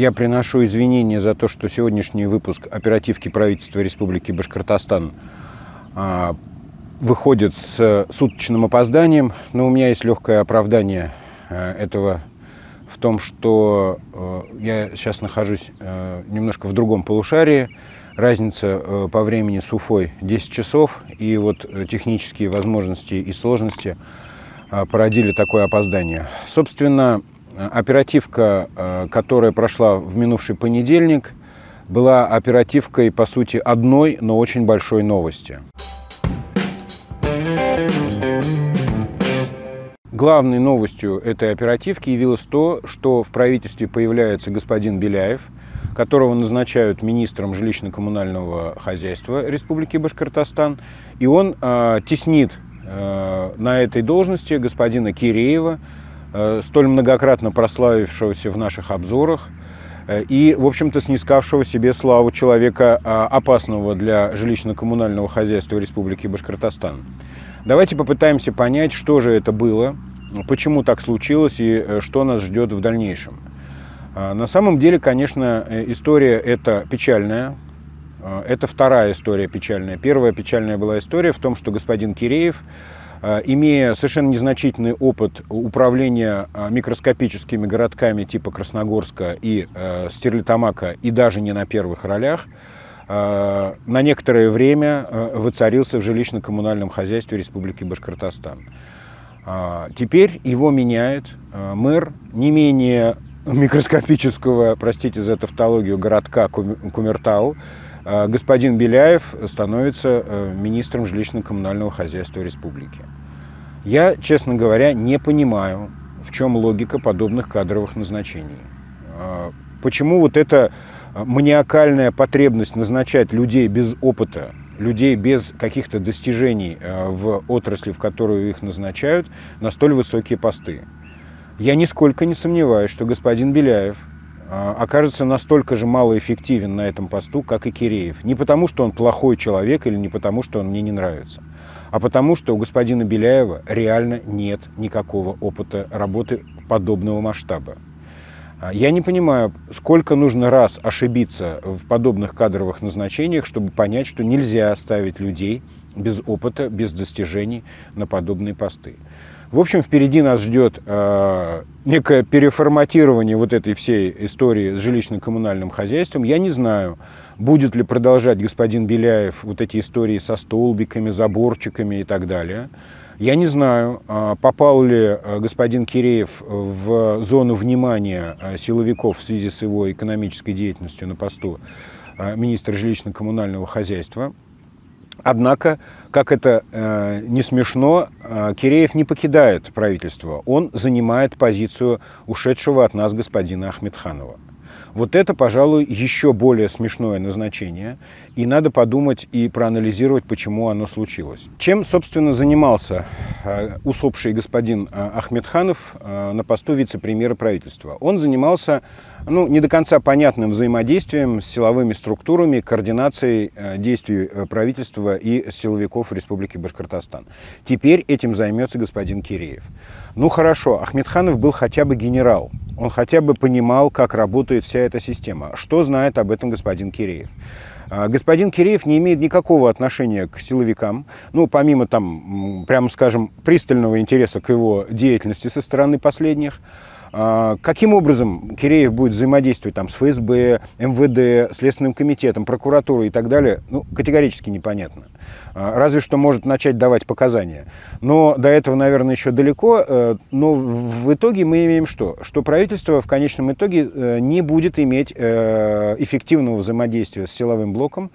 Я приношу извинения за то, что сегодняшний выпуск оперативки правительства Республики Башкортостан а, выходит с э, суточным опозданием, но у меня есть легкое оправдание э, этого в том, что э, я сейчас нахожусь немножко в другом полушарии. Разница по времени с Уфой 10 часов, и вот технические возможности и сложности породили такое опоздание. Собственно, Э, оперативка, э, которая прошла в минувший понедельник, была оперативкой, по сути, одной, но очень большой новости. Главной новостью этой оперативки явилось то, что в правительстве появляется господин Беляев, которого назначают министром жилищно-коммунального хозяйства Республики Башкортостан, и он э, теснит э, на этой должности господина Киреева, Э, столь многократно прославившегося в наших обзорах э, и, в общем-то, снискавшего себе славу человека, э, опасного для жилищно-коммунального хозяйства Республики Башкортостан. Давайте попытаемся понять, что же это было, почему так случилось и что нас ждет в дальнейшем. На самом деле, конечно, история эта печальная. Это вторая история печальная. Первая печальная была история в том, что господин Киреев Э, имея совершенно незначительный опыт управления э, микроскопическими городками типа Красногорска и э, Стерлитамака, и даже не на первых ролях, на некоторое время воцарился в жилищно-коммунальном хозяйстве Республики Башкортостан. Теперь его меняет мэр не менее микроскопического, простите за тавтологию, городка Кумертау, а, господин Беляев становится э, министром жилищно-коммунального хозяйства республики. Я, честно говоря, не понимаю, в чем логика подобных кадровых назначений. А, почему вот эта а, маниакальная потребность назначать людей без опыта, людей без каких-то достижений э, в отрасли, в которую их назначают, на столь высокие посты? Я нисколько не сомневаюсь, что господин Беляев – а, окажется настолько же малоэффективен на этом посту, как и Киреев. Не потому, что он плохой человек или не потому, что он мне не нравится, а потому, что у господина Беляева реально нет никакого опыта работы подобного масштаба. А, я не понимаю, сколько нужно раз ошибиться в подобных кадровых назначениях, чтобы понять, что нельзя оставить людей без опыта, без достижений на подобные посты. В общем, впереди нас ждет э, некое переформатирование вот этой всей истории с жилищно-коммунальным хозяйством. Я не знаю, будет ли продолжать господин Беляев вот эти истории со столбиками, заборчиками и так далее. Я не знаю, э, попал ли э, господин Киреев в зону внимания э, силовиков в связи с его экономической деятельностью на посту министра жилищно-коммунального хозяйства. Однако, как это э, не смешно, э, Киреев не покидает правительство. Он занимает позицию ушедшего от нас господина Ахмедханова. Вот это, пожалуй, еще более смешное назначение, и надо подумать и проанализировать, почему оно случилось. Чем, собственно, занимался э, усопший господин э, Ахмедханов э, на посту вице-премьера правительства? Он занимался ну, не до конца понятным взаимодействием с силовыми структурами, координацией действий правительства и силовиков Республики Башкортостан. Теперь этим займется господин Киреев. Ну хорошо, Ахмедханов был хотя бы генерал, он хотя бы понимал, как работает вся эта система. Что знает об этом господин Киреев? А, господин Киреев не имеет никакого отношения к силовикам, ну, помимо там, прямо скажем, пристального интереса к его деятельности со стороны последних. А, каким образом Киреев будет взаимодействовать там, с ФСБ, МВД, Следственным комитетом, прокуратурой и так далее, ну, категорически непонятно. А, разве что может начать давать показания. Но до этого, наверное, еще далеко. Э, но в итоге мы имеем что? Что правительство в конечном итоге э, не будет иметь э, эффективного взаимодействия с силовым блоком,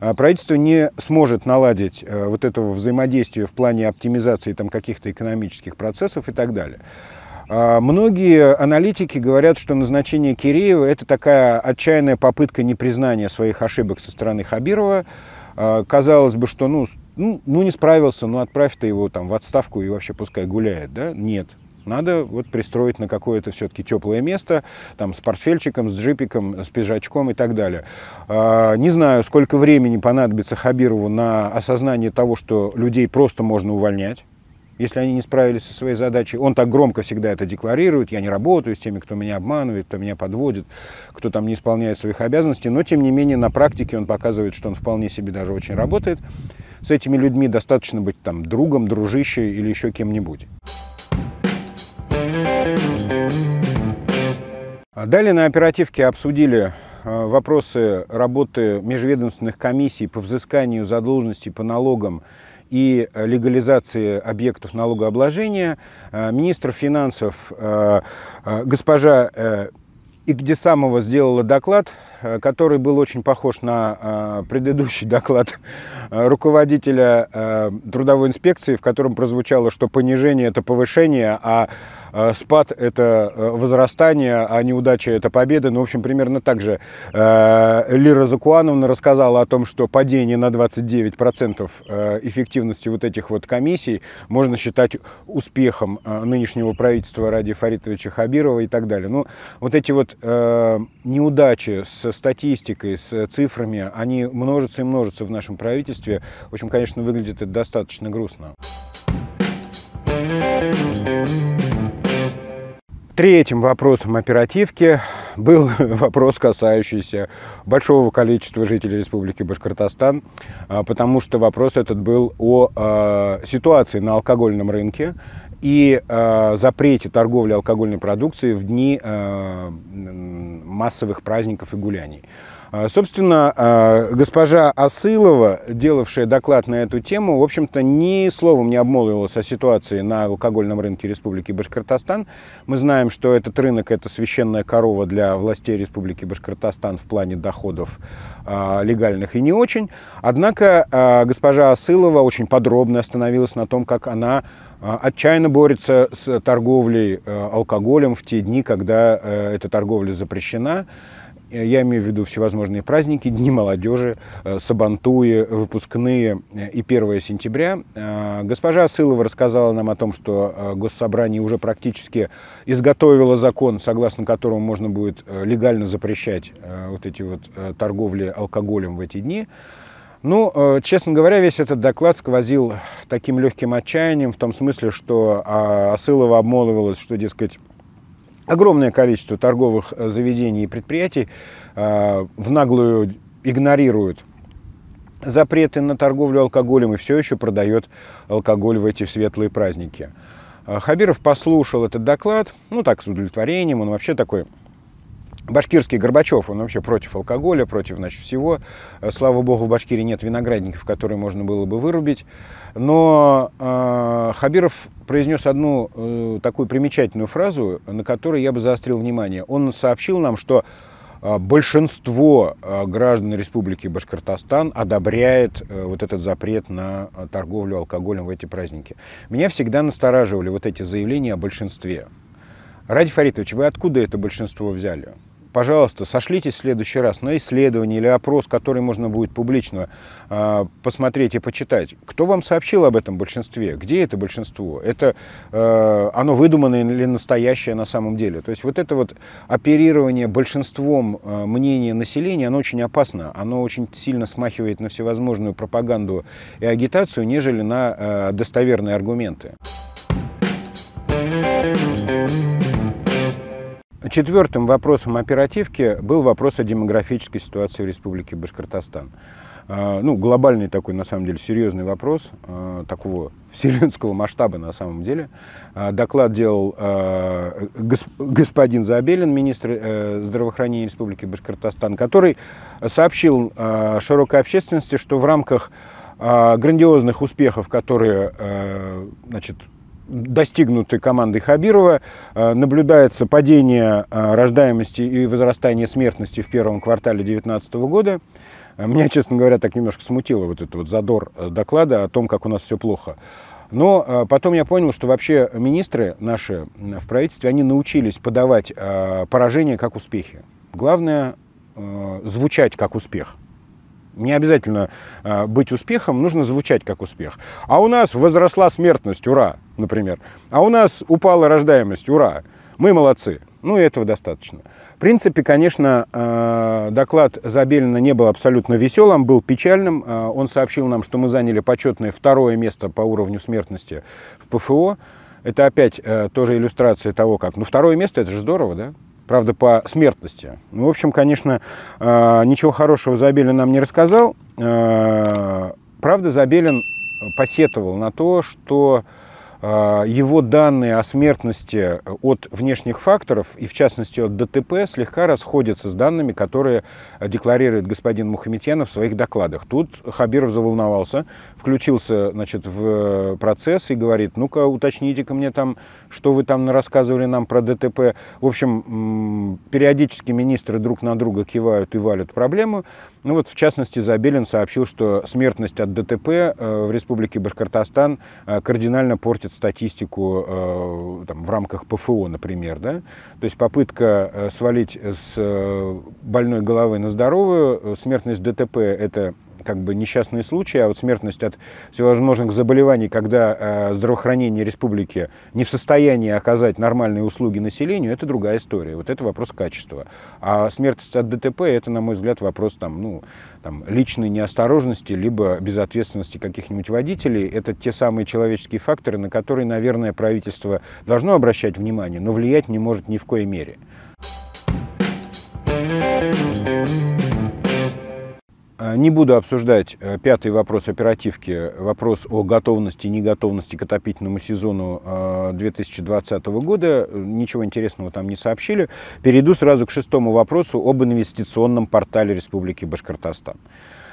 а правительство не сможет наладить вот этого взаимодействия в плане оптимизации там каких-то экономических процессов и так далее. А, многие аналитики говорят, что назначение Киреева – это такая отчаянная попытка непризнания своих ошибок со стороны Хабирова, а, казалось бы, что ну, ну, ну не справился, ну отправь ты его там в отставку и вообще пускай гуляет, да? Нет, надо вот пристроить на какое-то все-таки теплое место, там, с портфельчиком, с джипиком, с пижачком и так далее. А, не знаю, сколько времени понадобится Хабирову на осознание того, что людей просто можно увольнять, если они не справились со своей задачей. Он так громко всегда это декларирует, я не работаю с теми, кто меня обманывает, кто меня подводит, кто там не исполняет своих обязанностей, но тем не менее на практике он показывает, что он вполне себе даже очень работает. С этими людьми достаточно быть там другом, дружище или еще кем-нибудь. А далее на оперативке обсудили а, вопросы работы межведомственных комиссий по взысканию задолженности по налогам и э, легализации объектов налогообложения, э, министр финансов э, госпожа Игдесамова сделала доклад, который был очень похож на предыдущий доклад руководителя трудовой инспекции, в котором прозвучало, что понижение – это повышение, а а, спад – это э, возрастание, а неудача – это победа. Ну, в общем, примерно так же э, Лира Закуановна рассказала о том, что падение на 29% э, эффективности вот этих вот комиссий можно считать успехом нынешнего правительства Ради Фаритовича Хабирова и так далее. Ну, вот эти вот неудачи с статистикой, с цифрами, они множатся и множатся в нашем правительстве. В общем, конечно, выглядит это достаточно грустно. Thank you. Третьим вопросом оперативки был вопрос, касающийся большого количества жителей Республики Башкортостан, а, потому что вопрос этот был о а, ситуации на алкогольном рынке и а, запрете торговли алкогольной продукцией в дни массовых праздников и гуляний. А, собственно, а, госпожа Асылова, делавшая доклад на эту тему, в общем-то, ни словом не обмолвилась о ситуации на алкогольном рынке Республики Башкортостан. Мы знаем, что этот рынок – это священная корова для властей Республики Башкортостан в плане доходов а, легальных и не очень. Однако госпожа Асылова очень подробно остановилась на том, как она отчаянно борется с торговлей алкоголем в те дни, когда э, эта торговля запрещена. Э, я имею в виду всевозможные праздники, дни молодежи, э, сабантуи, выпускные э, и 1 сентября. Госпожа Асылова рассказала нам о том, что Госсобрание уже практически изготовило закон, согласно которому можно будет легально запрещать вот эти вот торговли алкоголем в эти дни. Ну, честно говоря, весь этот доклад сквозил таким легким отчаянием, в том смысле, что Асылова обмолвилась, что, дескать, огромное количество торговых э, заведений и предприятий э, в наглую игнорируют запреты на торговлю алкоголем и все еще продает алкоголь в эти светлые праздники. Э, Хабиров послушал этот доклад, ну так, с удовлетворением, он вообще такой Башкирский Горбачев, он вообще против алкоголя, против, значит, всего. Слава богу, в Башкирии нет виноградников, которые можно было бы вырубить. Но Хабиров произнес одну э, такую примечательную фразу, на которой я бы заострил внимание. Он сообщил нам, что э, большинство э, граждан Республики Башкортостан одобряет э, вот этот запрет на а, торговлю алкоголем в эти праздники. Меня всегда настораживали вот эти заявления о большинстве. Ради Фаритович, вы откуда это большинство взяли? пожалуйста, сошлитесь в следующий раз на исследование или опрос, который можно будет публично э, посмотреть и почитать. Кто вам сообщил об этом большинстве? Где это большинство? Это э, оно выдуманное или настоящее на самом деле? То есть вот это вот оперирование большинством э, мнения населения, оно очень опасно. Оно очень сильно смахивает на всевозможную пропаганду и агитацию, нежели на э, достоверные аргументы. Четвертым вопросом оперативки был вопрос о демографической ситуации в Республике Башкортостан. А, ну, глобальный такой, на самом деле, серьезный вопрос, а, такого вселенского масштаба, на самом деле. А, доклад делал господин Забелин, министр э, здравоохранения Республики Башкортостан, который сообщил широкой общественности, что в рамках грандиозных успехов, которые значит, достигнуты командой Хабирова. Э, наблюдается падение э, рождаемости и возрастание смертности в первом квартале 2019 года. Э, меня, честно говоря, так немножко смутило вот этот вот задор доклада о том, как у нас все плохо. Но потом я понял, что вообще министры наши в правительстве, они научились подавать поражения как успехи. Главное – звучать как успех – не обязательно а, быть успехом, нужно звучать как успех. А у нас возросла смертность, ура, например. А у нас упала рождаемость, ура. Мы молодцы. Ну, и этого достаточно. В принципе, конечно, а, доклад Забелина не был абсолютно веселым, был печальным. А, он сообщил нам, что мы заняли почетное второе место по уровню смертности в ПФО. Это опять э, тоже иллюстрация того, как... Ну, второе место, это же здорово, да? правда, по смертности. Ну, в общем, конечно, э, ничего хорошего Забелин нам не рассказал. Э, правда, Забелин посетовал на то, что а, его данные о смертности э, от внешних факторов и в частности от ДТП слегка расходятся с данными, которые декларирует господин Мухаметьянов в своих докладах. Тут Хабиров заволновался, включился значит, в э, процесс и говорит, ну-ка уточните-ка мне там, что вы там рассказывали нам про ДТП. В общем, периодически министры друг на друга кивают и валят проблему. Ну вот в частности Забелин сообщил, что смертность от ДТП э, в республике Башкортостан кардинально портит приводит статистику э, там, в рамках ПФО, например. Да? То есть попытка э, свалить с э, больной головы на здоровую, смертность ДТП – это как бы несчастные случаи, а вот смертность от всевозможных заболеваний, когда э, здравоохранение республики не в состоянии оказать нормальные услуги населению, это другая история. Вот это вопрос качества. А смертность от ДТП – это, на мой взгляд, вопрос там, ну, там, личной неосторожности, либо безответственности каких-нибудь водителей. Это те самые человеческие факторы, на которые, наверное, правительство должно обращать внимание, но влиять не может ни в коей мере. А, не буду обсуждать э, пятый вопрос оперативки, вопрос о готовности, не готовности к отопительному сезону 2020 а, года. Ничего интересного там не сообщили. Перейду сразу к шестому вопросу об инвестиционном портале Республики Башкортостан.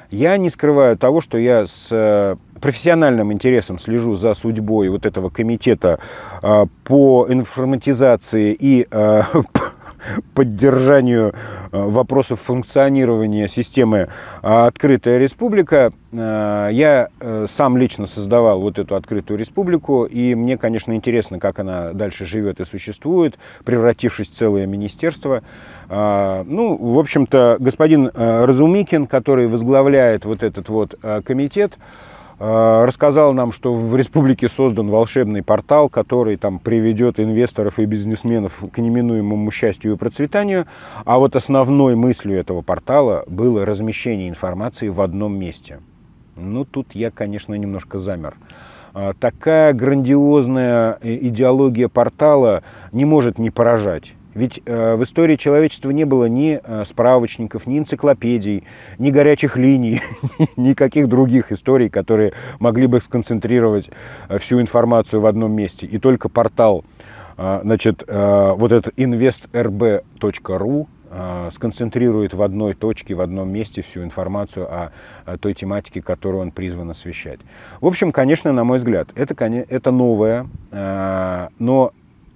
Я не скрываю того, что я с э, профессиональным интересом слежу за судьбой вот этого комитета а, по информатизации и э, поддержанию э, вопросов функционирования системы а, «Открытая республика». Э, я э, сам лично создавал вот эту «Открытую республику», и мне, конечно, интересно, как она дальше живет и существует, превратившись в целое министерство. А, ну, в общем-то, господин Разумикин, который возглавляет вот этот вот комитет, а, рассказал нам, что в республике создан волшебный портал, который там приведет инвесторов и бизнесменов к неминуемому счастью и процветанию. А вот основной мыслью этого портала было размещение информации в одном месте. Ну, тут я, конечно, немножко замер. А, такая грандиозная э, идеология портала не может не поражать. Ведь э, в истории человечества не было ни э, справочников, ни энциклопедий, ни горячих линий, никаких других историй, которые могли бы сконцентрировать э, всю информацию в одном месте. И только портал, значит, вот этот investrb.ru сконцентрирует в одной точке, в одном месте всю информацию о, той тематике, которую он призван освещать. В общем, конечно, на мой взгляд, это, это новое, но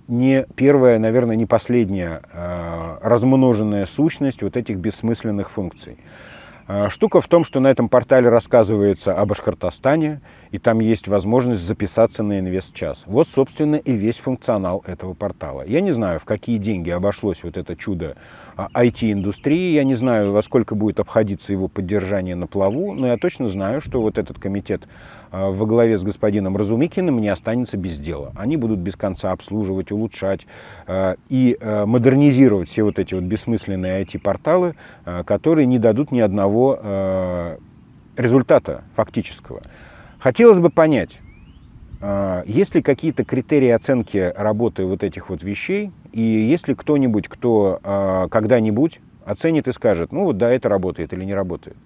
не первая, наверное, не последняя э, размноженная сущность вот этих бессмысленных функций. Э, штука в том, что на этом портале рассказывается о Башкортостане и там есть возможность записаться на инвест-час. Вот, собственно, и весь функционал этого портала. Я не знаю, в какие деньги обошлось вот это чудо IT-индустрии, а, я не знаю, во сколько будет обходиться его поддержание на плаву, но я точно знаю, что вот этот комитет а, во главе с господином Разумикиным не останется без дела. Они будут без конца обслуживать, улучшать а, и модернизировать все вот эти вот бессмысленные IT-порталы, которые не дадут ни одного результата фактического. Хотелось бы понять, а, есть ли какие-то критерии оценки работы вот этих вот вещей, и есть ли кто-нибудь, кто а, когда-нибудь оценит и скажет, ну вот да, это работает или не работает.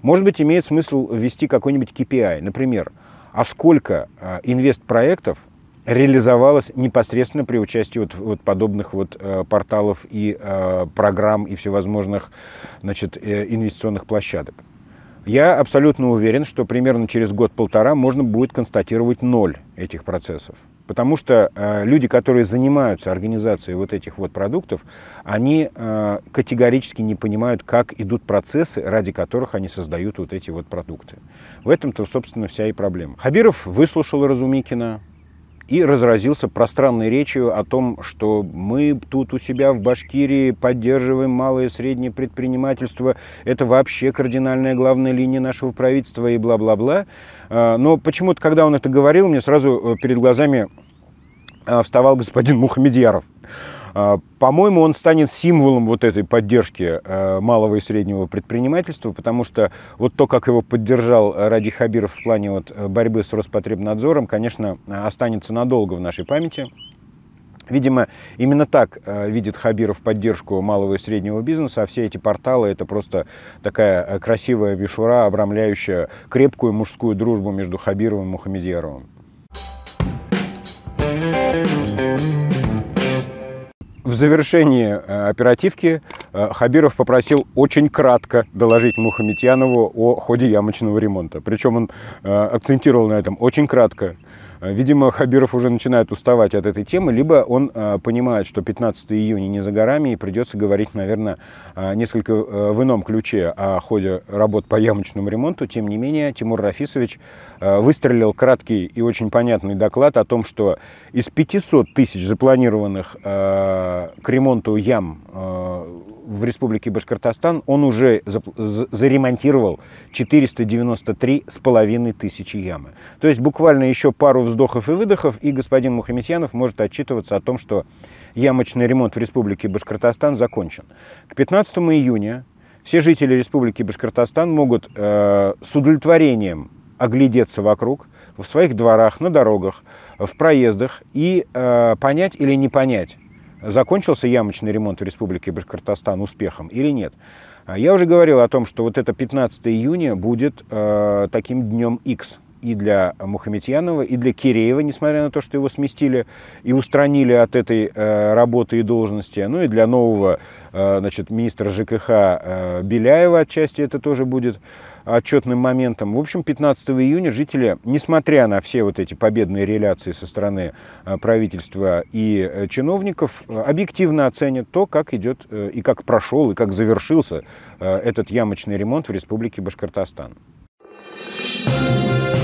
Может быть, имеет смысл ввести какой-нибудь KPI, например, а сколько а, инвест-проектов реализовалось непосредственно при участии вот, вот подобных вот э, порталов и э, программ и всевозможных значит, э, инвестиционных площадок. Я абсолютно уверен, что примерно через год-полтора можно будет констатировать ноль этих процессов. Потому что э, люди, которые занимаются организацией вот этих вот продуктов, они э, категорически не понимают, как идут процессы, ради которых они создают вот эти вот продукты. В этом-то, собственно, вся и проблема. Хабиров выслушал Разумикина, и разразился пространной речью о том, что мы тут у себя в Башкирии поддерживаем малое и среднее предпринимательство, это вообще кардинальная главная линия нашего правительства и бла-бла-бла. А, но почему-то, когда он это говорил, мне сразу э, перед глазами а, вставал господин Мухамедьяров. А, по-моему, он станет символом вот этой поддержки э, малого и среднего предпринимательства, потому что вот то, как его поддержал Ради Хабиров в плане вот э, борьбы с Роспотребнадзором, конечно, э, останется надолго в нашей памяти. Видимо, именно так видит Хабиров поддержку малого и среднего бизнеса, а все эти порталы – это просто такая красивая мишура, обрамляющая крепкую мужскую дружбу между Хабировым и Мухамедьяровым. В завершении э, оперативки э, Хабиров попросил очень кратко доложить Мухаметьянову о ходе ямочного ремонта. Причем он э, акцентировал на этом очень кратко. Э, видимо, Хабиров уже начинает уставать от этой темы, либо он э, понимает, что 15 июня не за горами, и придется говорить, наверное, э, несколько в ином ключе о ходе работ по ямочному ремонту. Тем не менее, Тимур Рафисович выстрелил краткий и очень понятный доклад о том, что из 500 тысяч запланированных к ремонту ям в Республике Башкортостан, он уже заремонтировал 493 с половиной тысячи ямы. То есть буквально еще пару вздохов и выдохов, и господин Мухаметьянов может отчитываться о том, что ямочный ремонт в Республике Башкортостан закончен. К 15 июня все жители Республики Башкортостан могут э, с удовлетворением оглядеться вокруг, в своих дворах, на дорогах, в проездах и э, понять или не понять, закончился ямочный ремонт в Республике Башкортостан успехом или нет. А, я уже говорил о том, что вот это 15 июня будет э, таким днем X и для Мухаметьянова, и для Киреева, несмотря на то, что его сместили и устранили от этой э, работы и должности, ну и для нового э, значит, министра ЖКХ э, Беляева отчасти это тоже будет отчетным моментом. В общем, 15 июня жители, несмотря на все вот эти победные реляции со стороны э, правительства и э, чиновников, э, объективно оценят то, как идет и как прошел, и как завершился этот ямочный ремонт в Республике Башкортостан. Thank you